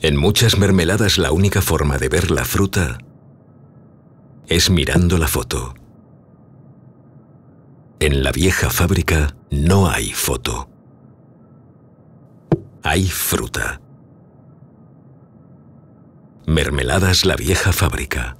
En muchas mermeladas la única forma de ver la fruta es mirando la foto. En la vieja fábrica no hay foto. Hay fruta. Mermeladas la vieja fábrica.